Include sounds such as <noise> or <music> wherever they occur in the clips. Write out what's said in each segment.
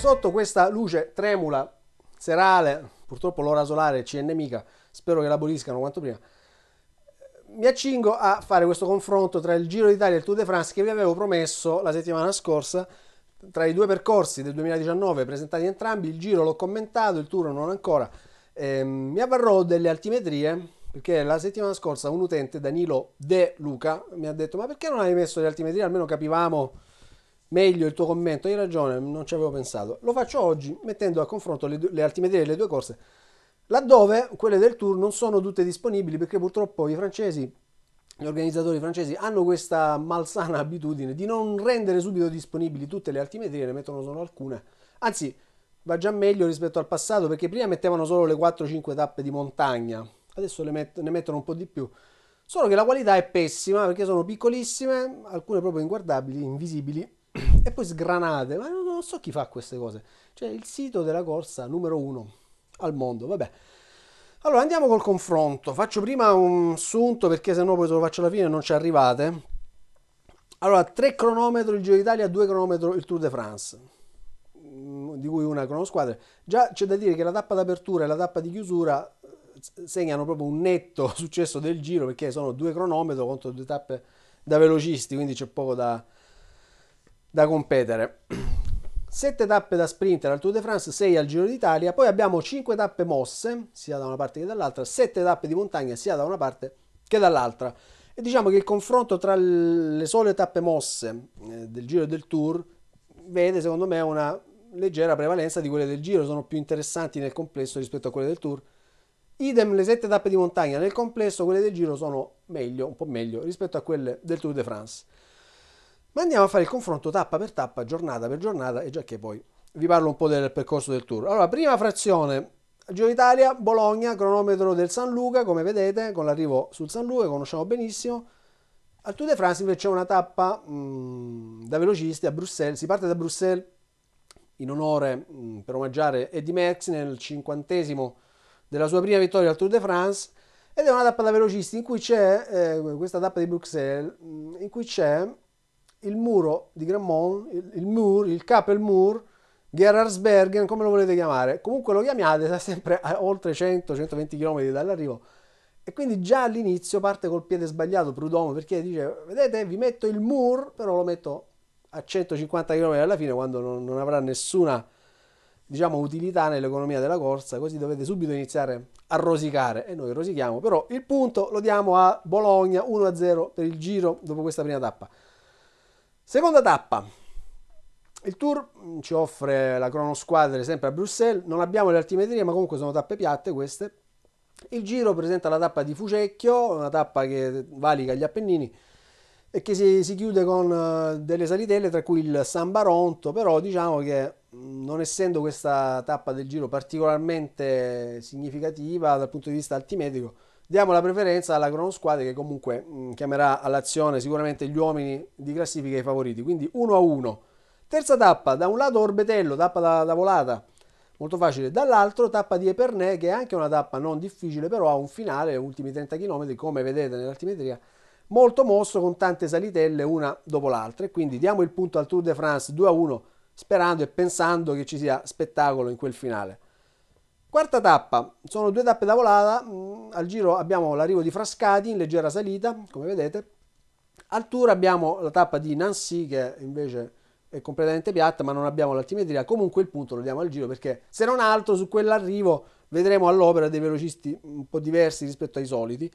Sotto questa luce tremula serale, purtroppo l'ora solare ci è nemica, spero che la l'aboliscano quanto prima, mi accingo a fare questo confronto tra il Giro d'Italia e il Tour de France che vi avevo promesso la settimana scorsa, tra i due percorsi del 2019 presentati entrambi, il Giro l'ho commentato, il Tour non ancora, eh, mi avverrò delle altimetrie perché la settimana scorsa un utente, Danilo De Luca, mi ha detto ma perché non hai messo le altimetrie, almeno capivamo Meglio il tuo commento, hai ragione, non ci avevo pensato. Lo faccio oggi mettendo a confronto le, le altimetrie delle due corse, laddove quelle del Tour non sono tutte disponibili perché purtroppo i francesi, gli organizzatori francesi hanno questa malsana abitudine di non rendere subito disponibili tutte le altimetrie, ne mettono solo alcune. Anzi, va già meglio rispetto al passato perché prima mettevano solo le 4-5 tappe di montagna, adesso met- ne mettono un po' di più. Solo che la qualità è pessima perché sono piccolissime, alcune proprio inguardabili, invisibili e poi sgranate, ma non so chi fa queste cose. Cioè il sito della corsa numero uno al mondo, vabbè. Allora andiamo col confronto, faccio prima un assunto perché sennò poi se lo faccio alla fine non ci arrivate. Allora, tre cronometri il Giro d'Italia, due cronometri il Tour de France, mm, di cui una con squadre. Già c'è da dire che la tappa d'apertura e la tappa di chiusura eh, segnano proprio un netto <laughs> successo del Giro perché sono due cronometri contro due tappe da velocisti, quindi c'è poco da, da competere. 7 tappe da sprinter al Tour de France, 6 al Giro d'Italia, poi abbiamo 5 tappe mosse, sia da una parte che dall'altra, 7 tappe di montagna, sia da una parte che dall'altra. E diciamo che il confronto tra le sole tappe mosse eh, del Giro e del Tour vede secondo me una leggera prevalenza di quelle del Giro, sono più interessanti nel complesso rispetto a quelle del Tour. Idem le 7 tappe di montagna, nel complesso quelle del Giro sono meglio, un po' meglio rispetto a quelle del Tour de France. Ma andiamo a fare il confronto tappa per tappa, giornata per giornata e già che poi vi parlo un po' del percorso del tour. Allora, prima frazione, Giro d'Italia, Bologna, cronometro del San Luca, come vedete, con l'arrivo sul San Luca, conosciamo benissimo. Al Tour de France invece c'è una tappa mh, mm, da velocisti a Bruxelles, si parte da Bruxelles in onore mh, mm, per omaggiare Eddy Merckx nel cinquantesimo della sua prima vittoria al Tour de France ed è una tappa da velocisti in cui c'è eh, questa tappa di Bruxelles mm, in cui c'è il muro di Grammont, il, il mur, il Capel Kappelmur, Gerardsbergen, come lo volete chiamare, comunque lo chiamiate, sta sempre a oltre 100-120 km dall'arrivo. E quindi già all'inizio parte col piede sbagliato Prudhomme perché dice, vedete, vi metto il mur, però lo metto a 150 km alla fine quando non, non avrà nessuna diciamo, utilità nell'economia della corsa, così dovete subito iniziare a rosicare e noi rosichiamo, però il punto lo diamo a Bologna 1-0 per il giro dopo questa prima tappa. Seconda tappa. Il tour mm, ci offre la cronosquadre sempre a Bruxelles, non abbiamo le altimetrie ma comunque sono tappe piatte queste. Il giro presenta la tappa di Fucecchio, una tappa che valica gli Appennini e che si, si chiude con eh, delle salitelle tra cui il San Baronto, però diciamo che mm, non essendo questa tappa del giro particolarmente significativa dal punto di vista altimetrico, diamo la preferenza alla cronosquadra che comunque mh, mm, chiamerà all'azione sicuramente gli uomini di classifica i favoriti, quindi 1 a 1. Terza tappa, da un lato Orbetello, tappa da, da volata, molto facile, dall'altro tappa di Epernè che è anche una tappa non difficile, però ha un finale, ultimi 30 km, come vedete nell'altimetria, molto mosso con tante salitelle una dopo l'altra e quindi diamo il punto al Tour de France 2 a 1 sperando e pensando che ci sia spettacolo in quel finale. Quarta tappa, sono due tappe da volata, mm, al giro abbiamo l'arrivo di Frascati in leggera salita, come vedete, al tour abbiamo la tappa di Nancy che invece è completamente piatta ma non abbiamo l'altimetria, comunque il punto lo diamo al giro perché se non altro su quell'arrivo vedremo all'opera dei velocisti un po' diversi rispetto ai soliti.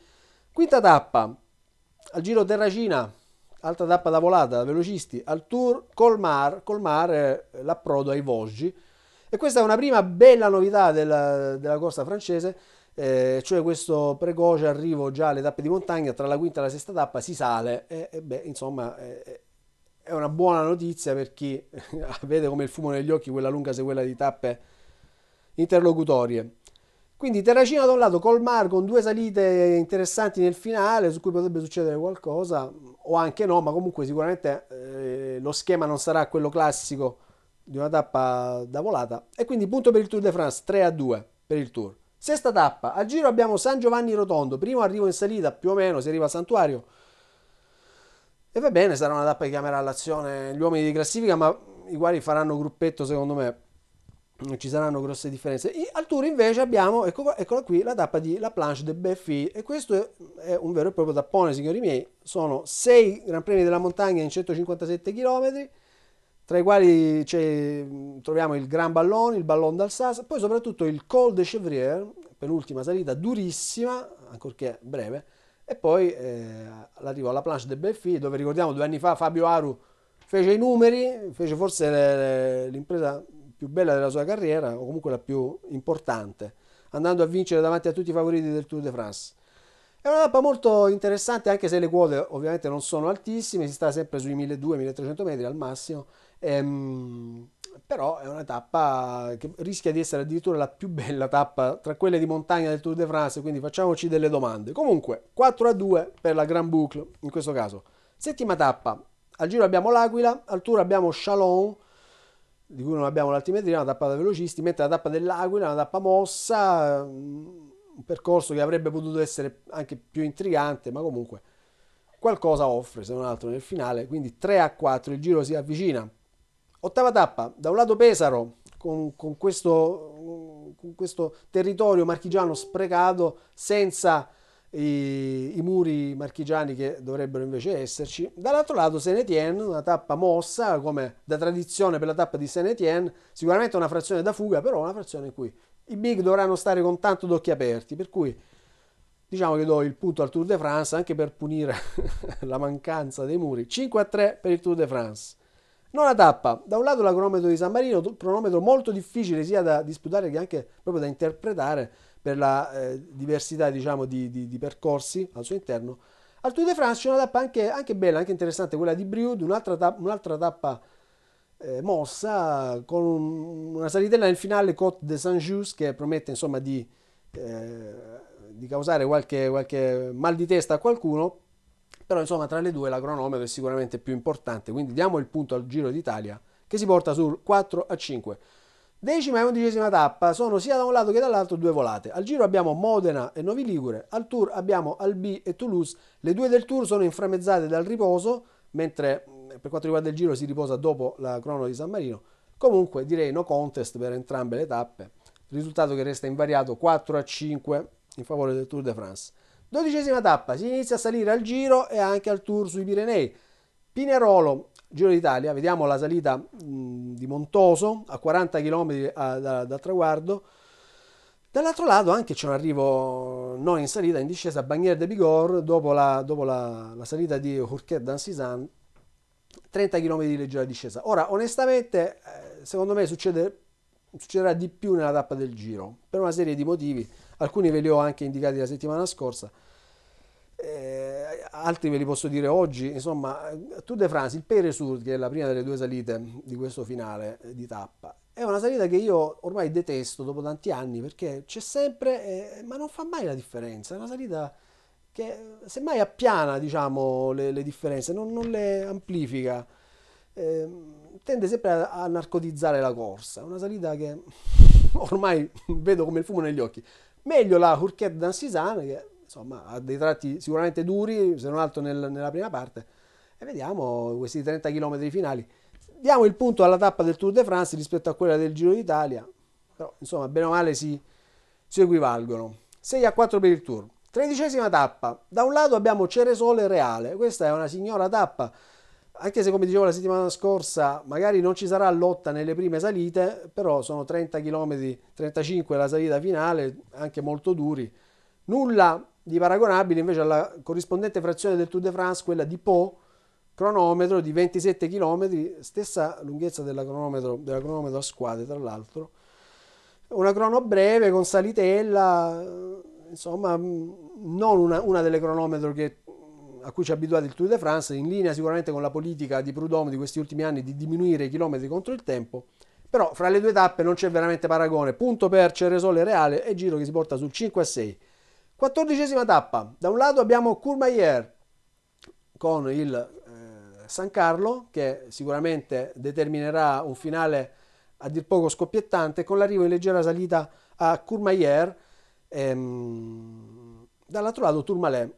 Quinta tappa, al giro Terracina, altra tappa da volata velocisti, al tour Colmar, Colmar l'approdo ai Vosgi, e questa è una prima bella novità della, della corsa francese, eh, cioè questo precoce arrivo già alle tappe di montagna, tra la quinta e la sesta tappa si sale, e, e beh, insomma eh, è una buona notizia per chi <laughs> vede come il fumo negli occhi quella lunga sequela di tappe interlocutorie. Quindi Terracina da un lato, Colmar con due salite interessanti nel finale su cui potrebbe succedere qualcosa o anche no, ma comunque sicuramente eh, lo schema non sarà quello classico di una tappa da volata e quindi punto per il Tour de France 3 a 2 per il Tour. Sesta tappa, al giro abbiamo San Giovanni Rotondo, primo arrivo in salita più o meno, si arriva al Santuario. E va bene, sarà una tappa che chiamerà l'azione gli uomini di classifica, ma i quali faranno gruppetto secondo me. Non ci saranno grosse differenze. al tour invece abbiamo, ecco, eccola qui, la tappa di La Planche de Beffi. E questo è un vero e proprio tappone, signori miei. Sono 6 Gran Premi della montagna in 157 km tra i quali troviamo il Gran Ballon, il Ballon d'Alsace, poi soprattutto il Col de Chevrier, penultima salita durissima, ancorché breve, e poi eh, l'arrivo alla Planche de Belfi, dove ricordiamo due anni fa Fabio Aru fece i numeri, fece forse l'impresa più bella della sua carriera, o comunque la più importante, andando a vincere davanti a tutti i favoriti del Tour de France. È una tappa molto interessante, anche se le quote ovviamente non sono altissime, si sta sempre sui 1200-1300 metri al massimo, Ehm, però è una tappa che rischia di essere addirittura la più bella tappa tra quelle di montagna del Tour de France, quindi facciamoci delle domande. Comunque, 4 a 2 per la Grand Boucle in questo caso. Settima tappa, al giro abbiamo l'Aquila, al Tour abbiamo Chalon, di cui non abbiamo l'altimetria, una tappa da velocisti, mentre la tappa dell'Aquila, una tappa mossa, un percorso che avrebbe potuto essere anche più intrigante, ma comunque qualcosa offre se non altro nel finale, quindi 3 a 4 il giro si avvicina Ottava tappa, da un lato Pesaro con, con, questo, con questo, territorio marchigiano sprecato senza i, i, muri marchigiani che dovrebbero invece esserci. Dall'altro lato Senetien, una tappa mossa come da tradizione per la tappa di Senetien, sicuramente una frazione da fuga, però una frazione in cui i big dovranno stare con tanto d'occhi aperti, per cui diciamo che do il punto al Tour de France anche per punire <laughs> la mancanza dei muri. 5 a 3 per il Tour de France. Nona tappa, da un lato la cronometro di San Marino, cronometro molto difficile sia da disputare che anche proprio da interpretare per la eh, diversità diciamo, di, di, di, percorsi al suo interno. Al Tour de France c'è una tappa anche, anche, bella, anche interessante, quella di Brioude, un'altra tappa, un'altra tappa eh, mossa con un, una salitella nel finale Côte de Saint-Just che promette insomma, di, eh, di causare qualche, qualche mal di testa a qualcuno, però insomma tra le due la cronometro è sicuramente più importante, quindi diamo il punto al Giro d'Italia che si porta sul 4 a 5. Decima e undicesima tappa sono sia da un lato che dall'altro due volate. Al giro abbiamo Modena e Novi Ligure, al tour abbiamo Albi e Toulouse. Le due del tour sono inframmezzate dal riposo, mentre mm, per quanto riguarda il giro si riposa dopo la crono di San Marino. Comunque direi no contest per entrambe le tappe. Risultato che resta invariato 4 a 5 in favore del Tour de France. Dodicesima tappa, si inizia a salire al giro e anche al tour sui Pirenei. Pinerolo, Giro d'Italia, vediamo la salita mh, mm, di Montoso a 40 km a, da, dal traguardo. Dall'altro lato anche c'è un arrivo non in salita, in discesa a Bagnères de Bigorre dopo la, dopo la, la salita di Hourquet d'Ancisan, 30 km di leggera discesa. Ora, onestamente, eh, secondo me succede, succederà di più nella tappa del giro, per una serie di motivi alcuni ve li ho anche indicati la settimana scorsa, eh, altri ve li posso dire oggi, insomma Tour de France, il Peresur, che è la prima delle due salite di questo finale di tappa, è una salita che io ormai detesto dopo tanti anni perché c'è sempre, eh, ma non fa mai la differenza, è una salita che semmai appiana diciamo, le, le differenze, non, non, le amplifica, eh, tende sempre a, a, narcotizzare la corsa, È una salita che <laughs> ormai vedo come il fumo negli occhi. Meglio la Hurquette d'Ansisane che insomma, ha dei tratti sicuramente duri, se non altro nel, nella prima parte. E vediamo questi 30 km finali. Diamo il punto alla tappa del Tour de France rispetto a quella del Giro d'Italia, però insomma, bene o male si, si equivalgono. 6 a 4 per il Tour. Tredicesima tappa. Da un lato abbiamo Ceresole Reale, questa è una signora tappa anche se, come dicevo la settimana scorsa, magari non ci sarà lotta nelle prime salite, però sono 30 km, 35 la salita finale, anche molto duri. Nulla di paragonabile invece alla corrispondente frazione del Tour de France, quella di Po, cronometro di 27 km, stessa lunghezza della cronometro, della cronometro a squadre tra l'altro. Una crono breve con salitella, insomma, non una, una delle cronometro che a cui ci ha abituato il Tour de France, in linea sicuramente con la politica di Prudhomme di questi ultimi anni di diminuire i chilometri contro il tempo, però fra le due tappe non c'è veramente paragone, punto per Ceresole Reale e giro che si porta sul 5 a 6. Quattordicesima tappa, da un lato abbiamo Courmayeur con il eh, San Carlo che sicuramente determinerà un finale a dir poco scoppiettante con l'arrivo in leggera salita a Courmayeur, ehm, dall'altro lato Tourmalet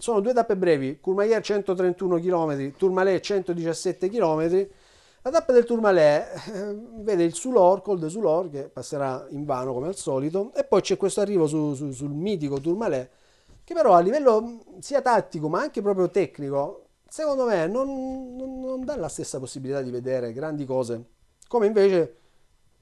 sono due tappe brevi, Courmayeur 131 km, Tourmalet 117 km. La tappa del Tourmalet eh, vede il Sulor, Col de Sulor, che passerà in vano come al solito, e poi c'è questo arrivo su, su, sul mitico Tourmalet, che però a livello mm, sia tattico ma anche proprio tecnico, secondo me non, non, non dà la stessa possibilità di vedere grandi cose, come invece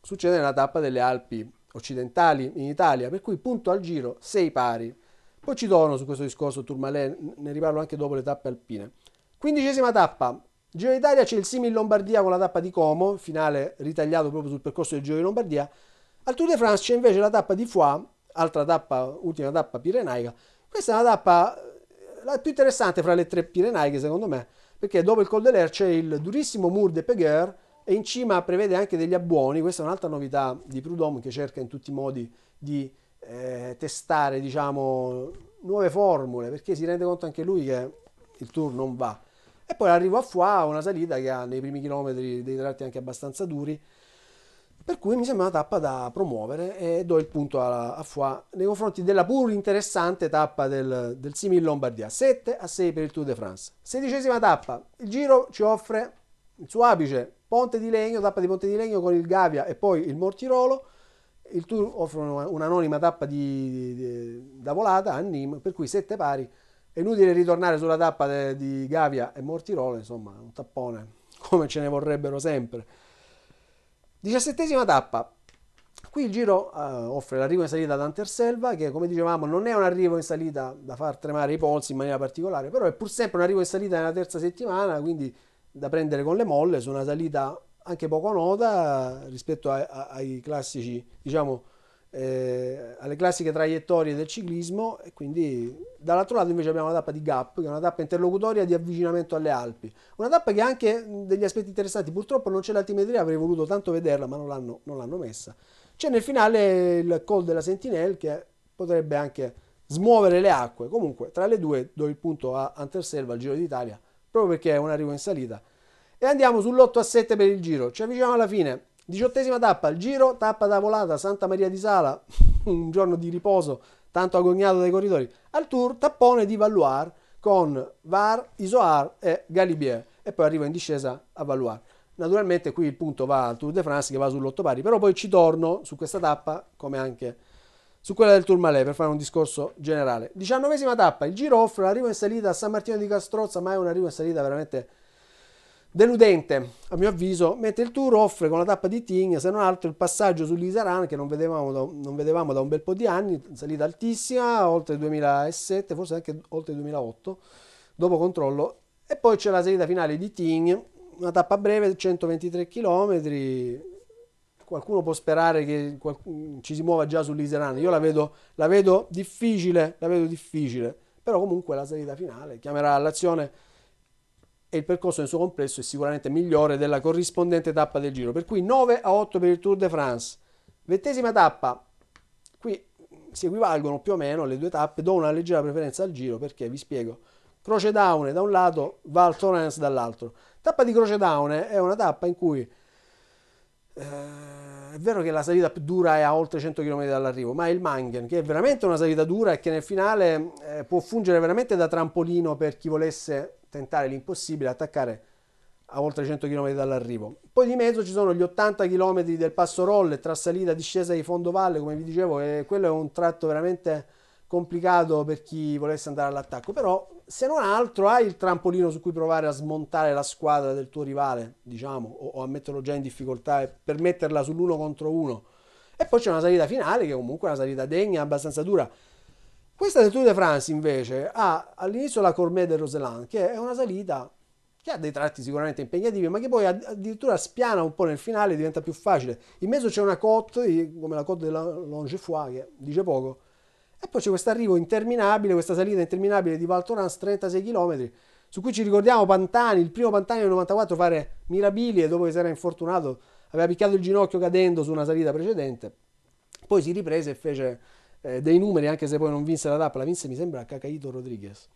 succede nella tappa delle Alpi occidentali in Italia, per cui punto al giro sei pari. Poi ci torno su questo discorso Tourmalet, ne riparlo anche dopo le tappe alpine. Quindicesima tappa, Giro d'Italia c'è il simil Lombardia con la tappa di Como, finale ritagliato proprio sul percorso del Giro di Lombardia. Al Tour de France c'è invece la tappa di Foix, altra tappa, ultima tappa pirenaica. Questa è una tappa eh, la più interessante fra le tre pirenaiche secondo me, perché dopo il Col de l'Air c'è il durissimo Mur de Peguer e in cima prevede anche degli abbuoni, questa è un'altra novità di Prudhomme che cerca in tutti i modi di eh, testare diciamo, nuove formule perché si rende conto anche lui che il tour non va. E poi arrivo a Foix, una salita che ha nei primi chilometri dei tratti anche abbastanza duri, per cui mi sembra una tappa da promuovere e do il punto a, a Foix nei confronti della pur interessante tappa del, del Simil Lombardia, 7 a 6 per il Tour de France. Sedicesima tappa, il Giro ci offre il suo apice, Ponte di Legno, tappa di Ponte di Legno con il Gavia e poi il Mortirolo, il Tour offre un'anonima tappa di, di, da volata a Nîmes, per cui sette pari. È inutile ritornare sulla tappa de, di Gavia e Mortirolo, insomma, un tappone <laughs> come ce ne vorrebbero sempre. Diciassettesima tappa. Qui il giro eh, offre l'arrivo in salita ad Anterselva, che come dicevamo non è un arrivo in salita da far tremare i polsi in maniera particolare, però è pur sempre un arrivo in salita nella terza settimana, quindi da prendere con le molle su una salita anche poco nota rispetto a, a, ai classici, diciamo, eh, alle classiche traiettorie del ciclismo e quindi dall'altro lato invece abbiamo la tappa di Gap che è una tappa interlocutoria di avvicinamento alle Alpi una tappa che ha anche degli aspetti interessanti purtroppo non c'è l'altimetria avrei voluto tanto vederla ma non l'hanno, non l'hanno messa c'è nel finale il call della Sentinel che potrebbe anche smuovere le acque comunque tra le due do il punto a Anterselva al Giro d'Italia proprio perché è un arrivo in salita e andiamo sull'8 a 7 per il giro. Ci avviciniamo alla fine. Diciottesima tappa, il giro, tappa da volata, Santa Maria di Sala, <laughs> un giorno di riposo tanto agognato dai corridori. Al tour, tappone di Valloir con Var, Isoar e Galibier. E poi arrivo in discesa a Valloir. Naturalmente qui il punto va al Tour de France che va sull'8 pari, però poi ci torno su questa tappa come anche su quella del Tourmalet per fare un discorso generale. Diciannovesima tappa, il giro offre un arrivo in salita a San Martino di Castrozza, ma è un arrivo in salita veramente Deludente, a mio avviso, mentre il Tour offre con la tappa di Tigna, se non altro, il passaggio sull'Isaran che non vedevamo, da, non vedevamo da un bel po' di anni, salita altissima, oltre il 2007, forse anche oltre il 2008, dopo controllo. E poi c'è la salita finale di Tigna, una tappa breve, 123 km, qualcuno può sperare che ci si muova già sull'Iseran. Io la vedo, la vedo difficile, la vedo difficile, però comunque la salita finale chiamerà l'azione e il percorso nel suo complesso è sicuramente migliore della corrispondente tappa del giro. Per cui 9 a 8 per il Tour de France. Ventesima tappa, qui si equivalgono più o meno le due tappe, do una leggera preferenza al giro perché vi spiego. Croce down da un lato, Val Thorens dall'altro. Tappa di Croce down è una tappa in cui eh, è vero che la salita più dura è a oltre 100 km dall'arrivo, ma è il Mangen che è veramente una salita dura e che nel finale eh, può fungere veramente da trampolino per chi volesse tentare l'impossibile, attaccare a oltre 100 km dall'arrivo. Poi di mezzo ci sono gli 80 km del Passo Rolle tra salita e discesa di Fondovalle, come vi dicevo, e quello è un tratto veramente complicato per chi volesse andare all'attacco, però se non altro hai il trampolino su cui provare a smontare la squadra del tuo rivale, diciamo, o, o a metterlo già in difficoltà per metterla sull'uno contro uno. E poi c'è una salita finale che comunque è una salita degna, abbastanza dura. Questa del Tour de France invece ha all'inizio la Cormée de Roseland, che è una salita che ha dei tratti sicuramente impegnativi, ma che poi addirittura spiana un po' nel finale, e diventa più facile. In mezzo c'è una cotte, come la cotte della Longefoy, che dice poco, e poi c'è questo arrivo interminabile, questa salita interminabile di Val Thorens, 36 km, su cui ci ricordiamo Pantani, il primo Pantani del 94 a fare mirabilie dopo che si era infortunato, aveva picchiato il ginocchio cadendo su una salita precedente, poi si riprese e fece eh, dei numeri, anche se poi non vinse la tappa, la vinse mi sembra Cacaito Rodriguez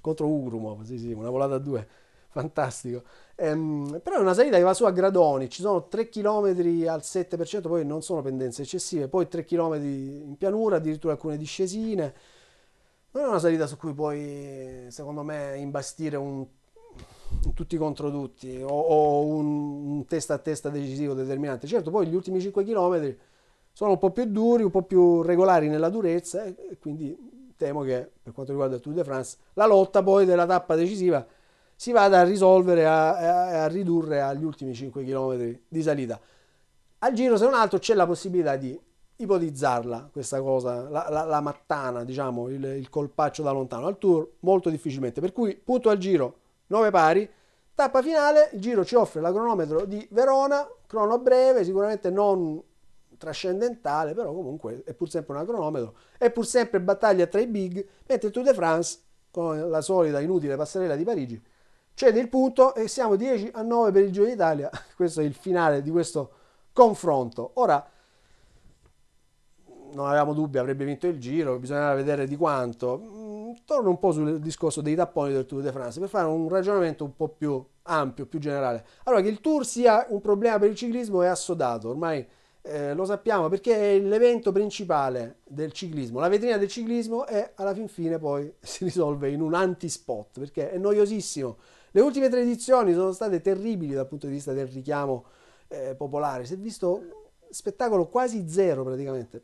contro Ugrumov, sì sì, una volata a due, <laughs> fantastico. Ehm, però è una salita che va su a gradoni, ci sono 3 km al 7%, poi non sono pendenze eccessive, poi 3 km in pianura, addirittura alcune discesine. Non è una salita su cui puoi, secondo me, imbastire un tutti contro tutti o, o un, un, testa a testa decisivo determinante. Certo, poi gli ultimi 5 km sono un po' più duri, un po' più regolari nella durezza e quindi temo che per quanto riguarda il Tour de France la lotta poi della tappa decisiva si vada a risolvere, a, a ridurre agli ultimi 5 km di salita. Al giro se non altro c'è la possibilità di ipotizzarla questa cosa, la, la, la mattana, diciamo, il, il, colpaccio da lontano. Al tour molto difficilmente, per cui punto al giro 9 pari, tappa finale, il giro ci offre la cronometro di Verona, crono breve, sicuramente non trascendentale, però comunque è pur sempre un cronometro, è pur sempre battaglia tra i big, mentre il Tour de France, con la solita inutile passerella di Parigi, cede il punto e siamo 10 a 9 per il Giro d'Italia, <laughs> questo è il finale di questo confronto. Ora, non avevamo dubbi, avrebbe vinto il Giro, bisognava vedere di quanto. Mm, torno un po' sul discorso dei tapponi del Tour de France, per fare un ragionamento un po' più ampio, più generale. Allora, che il Tour sia un problema per il ciclismo è assodato, ormai eh, lo sappiamo perché è l'evento principale del ciclismo. La vetrina del ciclismo è alla fin fine poi <laughs> si risolve in un anti-spot perché è noiosissimo. Le ultime tre edizioni sono state terribili dal punto di vista del richiamo eh, popolare. Si è visto spettacolo quasi zero praticamente.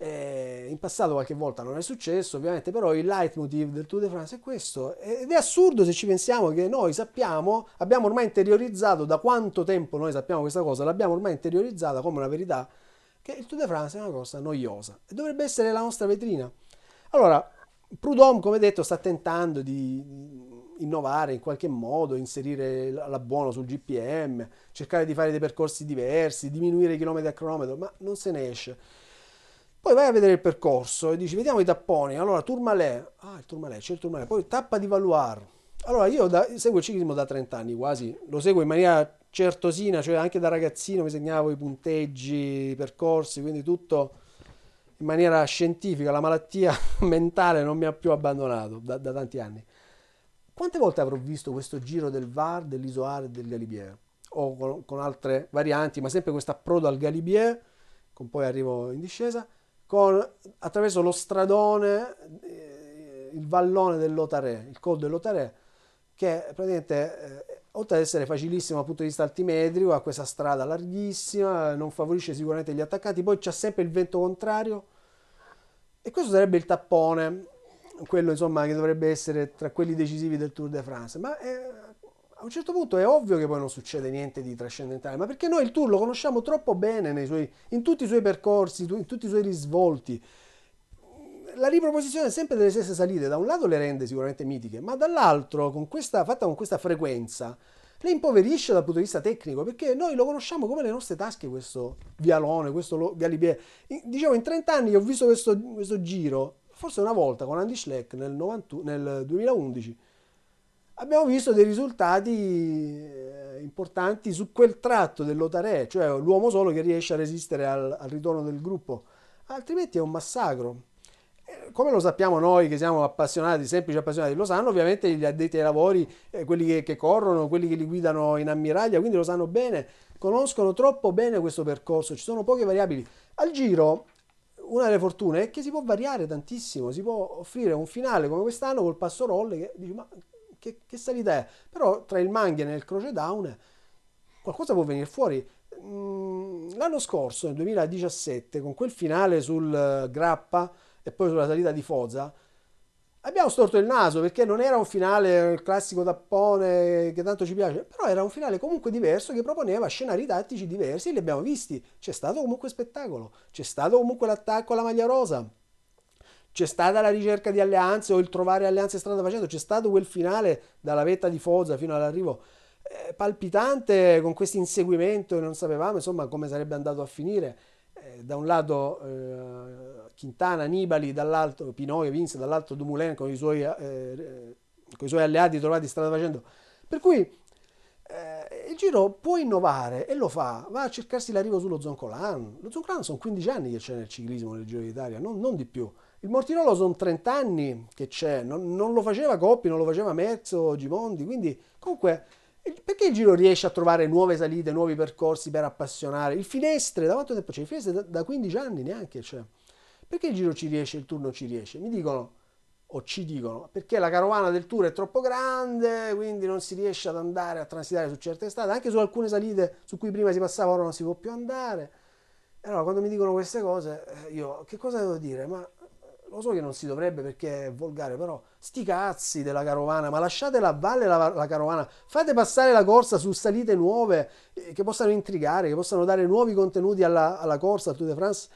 Eh, in passato qualche volta non è successo, ovviamente, però il leitmotiv del Tour de France è questo. Ed è assurdo se ci pensiamo che noi sappiamo, abbiamo ormai interiorizzato, da quanto tempo noi sappiamo questa cosa, l'abbiamo ormai interiorizzata come una verità, che il Tour de France è una cosa noiosa e dovrebbe essere la nostra vetrina. Allora, Prudhomme, come detto, sta tentando di innovare in qualche modo, inserire la buona sul GPM, cercare di fare dei percorsi diversi, diminuire i chilometri a cronometro, ma non se ne esce. Poi vai a vedere il percorso e dici, vediamo i tapponi. Allora, Tourmalet, ah, il Tourmalet, c'è il Tourmalet. Poi tappa di Valuar. Allora, io da, seguo il ciclismo da 30 anni quasi, lo seguo in maniera certosina, cioè anche da ragazzino mi segnavo i punteggi, i percorsi, quindi tutto in maniera scientifica. La malattia <laughs> mentale non mi ha più abbandonato da, da tanti anni. Quante volte avrò visto questo giro del VAR, dell'Isoar e del Galibier? O con, con altre varianti, ma sempre questo approdo al Galibier, con poi arrivo in discesa con, attraverso lo stradone, eh, il vallone dell'Otare, il col dell'Otarè, che praticamente eh, oltre ad essere facilissimo dal punto di vista altimetrico, ha questa strada larghissima, non favorisce sicuramente gli attaccanti, poi c'è sempre il vento contrario e questo sarebbe il tappone, quello insomma che dovrebbe essere tra quelli decisivi del Tour de France, ma eh, a un certo punto è ovvio che poi non succede niente di trascendentale, ma perché noi il tour lo conosciamo troppo bene suoi, in tutti i suoi percorsi, in tutti i suoi risvolti. La riproposizione sempre delle stesse salite, da un lato le rende sicuramente mitiche, ma dall'altro, con questa, fatta con questa frequenza, le impoverisce dal punto di vista tecnico, perché noi lo conosciamo come le nostre tasche, questo vialone, questo vialibier. Dicevo, in 30 anni che ho visto questo, questo, giro, forse una volta con Andy Schleck nel, 90, nel 2011, abbiamo visto dei risultati eh, importanti su quel tratto dell'Otare, cioè l'uomo solo che riesce a resistere al, al ritorno del gruppo, altrimenti è un massacro. Eh, come lo sappiamo noi che siamo appassionati, semplici appassionati, lo sanno ovviamente gli addetti ai lavori, eh, quelli che, che corrono, quelli che li guidano in ammiraglia, quindi lo sanno bene, conoscono troppo bene questo percorso, ci sono poche variabili. Al giro una delle fortune è che si può variare tantissimo, si può offrire un finale come quest'anno col passo rolle che dici ma che, che salita è? Però tra il Manghen e il Croce Down qualcosa può venire fuori. Mm, l'anno scorso, nel 2017, con quel finale sul eh, Grappa e poi sulla salita di Foza, abbiamo storto il naso perché non era un finale eh, il classico tappone che tanto ci piace, però era un finale comunque diverso che proponeva scenari tattici diversi e li abbiamo visti. C'è stato comunque spettacolo, c'è stato comunque l'attacco alla maglia rosa c'è stata la ricerca di alleanze o il trovare alleanze strada facendo, c'è stato quel finale dalla vetta di Foza fino all'arrivo eh, palpitante con questo inseguimento e non sapevamo insomma come sarebbe andato a finire. Eh, da un lato eh, Quintana, Nibali, dall'altro Pinoio, Vince, dall'altro Dumoulin con i suoi, eh, con i suoi alleati trovati strada facendo. Per cui eh, il Giro può innovare e lo fa, va a cercarsi l'arrivo sullo Zoncolan. Lo Zoncolan sono 15 anni che c'è nel ciclismo nel Giro d'Italia, non, non di più. Il Mortirolo sono 30 anni che c'è, non, non, lo faceva Coppi, non lo faceva Mezzo, Gimondi, quindi comunque perché il giro riesce a trovare nuove salite, nuovi percorsi per appassionare? Il Finestre, da quanto tempo c'è? Il Finestre da, da 15 anni neanche c'è. Perché il giro ci riesce, il turno ci riesce? Mi dicono, o ci dicono, perché la carovana del tour è troppo grande, quindi non si riesce ad andare a transitare su certe strade, anche su alcune salite su cui prima si passava ora non si può più andare. E allora quando mi dicono queste cose, eh, io che cosa devo dire? Ma lo so che non si dovrebbe perché è volgare, però sti cazzi della carovana, ma lasciatela a valle la, la carovana, fate passare la corsa su salite nuove eh, che possano intrigare, che possano dare nuovi contenuti alla, alla corsa, al Tour de France,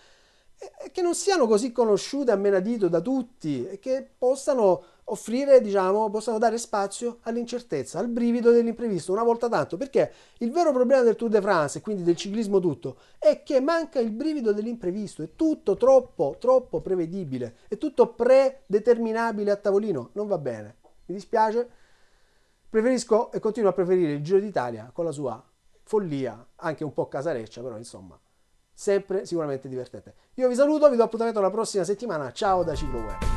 eh, che non siano così conosciute a menadito da tutti e che possano offrire, diciamo, possiamo dare spazio all'incertezza, al brivido dell'imprevisto, una volta tanto, perché il vero problema del Tour de France, e quindi del ciclismo tutto, è che manca il brivido dell'imprevisto, è tutto troppo, troppo prevedibile, è tutto predeterminabile a tavolino, non va bene, mi dispiace, preferisco e continuo a preferire il Giro d'Italia con la sua follia, anche un po' casareccia, però insomma, sempre sicuramente divertente. Io vi saluto, vi do appuntamento alla prossima settimana, ciao da Ciclo CicloWeb.